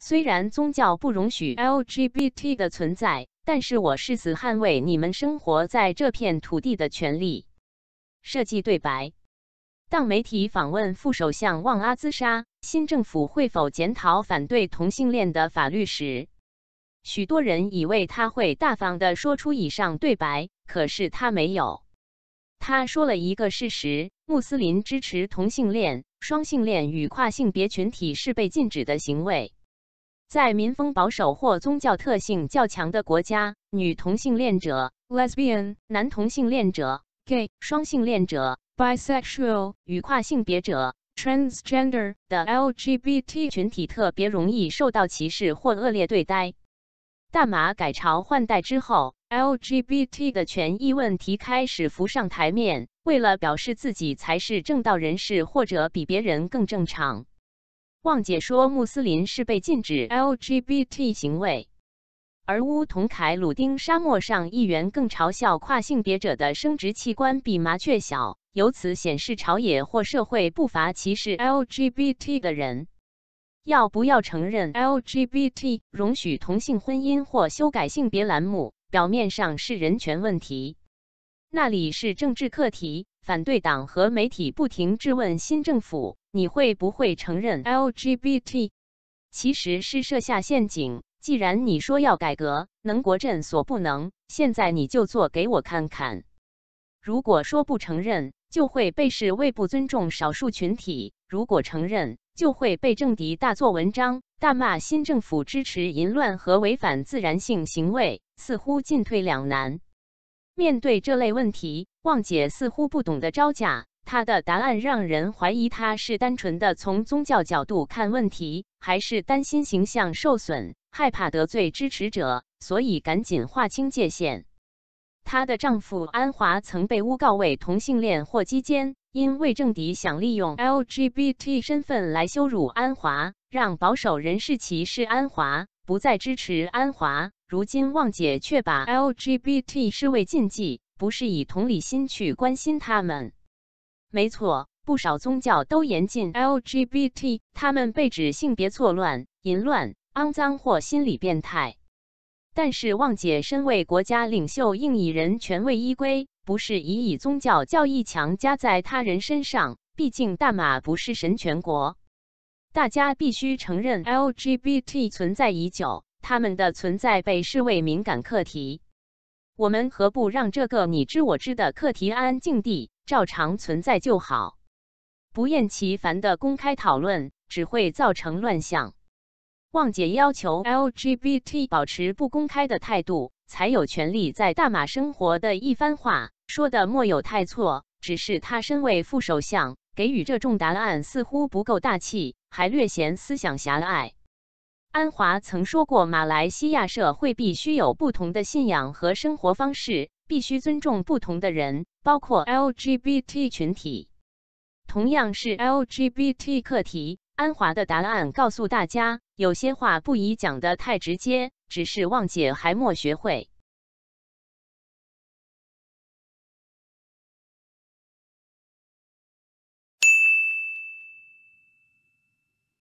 虽然宗教不容许 LGBT 的存在，但是我誓死捍卫你们生活在这片土地的权利。设计对白。当媒体访问副首相旺阿兹沙，新政府会否检讨反对同性恋的法律时，许多人以为他会大方地说出以上对白，可是他没有。他说了一个事实：穆斯林支持同性恋、双性恋与跨性别群体是被禁止的行为。在民风保守或宗教特性较强的国家，女同性恋者 （lesbian）、男同性恋者 （gay）、双性恋者 （bisexual） 与跨性别者 （transgender） 的 LGBT 群体特别容易受到歧视或恶劣对待。大马改朝换代之后，LGBT 的权益问题开始浮上台面。为了表示自己才是正道人士，或者比别人更正常。旺姐说穆斯林是被禁止 LGBT 行为，而乌同凯鲁丁沙漠上议员更嘲笑跨性别者的生殖器官比麻雀小，由此显示朝野或社会不乏歧视 LGBT 的人。要不要承认 LGBT 容许同性婚姻或修改性别栏目？表面上是人权问题，那里是政治课题。反对党和媒体不停质问新政府：“你会不会承认 LGBT？” 其实是设下陷阱。既然你说要改革，能国镇所不能，现在你就做给我看看。如果说不承认，就会被视为不尊重少数群体；如果承认，就会被政敌大做文章，大骂新政府支持淫乱和违反自然性行为，似乎进退两难。面对这类问题，旺姐似乎不懂得招架。她的答案让人怀疑她是单纯的从宗教角度看问题，还是担心形象受损，害怕得罪支持者，所以赶紧划清界限。她的丈夫安华曾被诬告为同性恋或基奸，因为政敌想利用 LGBT 身份来羞辱安华，让保守人士歧视安华，不再支持安华。如今，旺姐却把 LGBT 视为禁忌，不是以同理心去关心他们。没错，不少宗教都严禁 LGBT，他们被指性别错乱、淫乱、肮脏或心理变态。但是，旺姐身为国家领袖，应以人权为依归，不是以以宗教教义强加在他人身上。毕竟，大马不是神权国。大家必须承认，LGBT 存在已久。他们的存在被视为敏感课题，我们何不让这个你知我知的课题安静地照常存在就好？不厌其烦的公开讨论只会造成乱象。旺姐要求 LGBT 保持不公开的态度，才有权利在大马生活的一番话，说的莫有太错，只是他身为副首相，给予这种答案似乎不够大气，还略显思想狭隘。安华曾说过，马来西亚社会必须有不同的信仰和生活方式，必须尊重不同的人，包括 LGBT 群体。同样是 LGBT 课题，安华的答案告诉大家，有些话不宜讲得太直接，只是望姐还莫学会。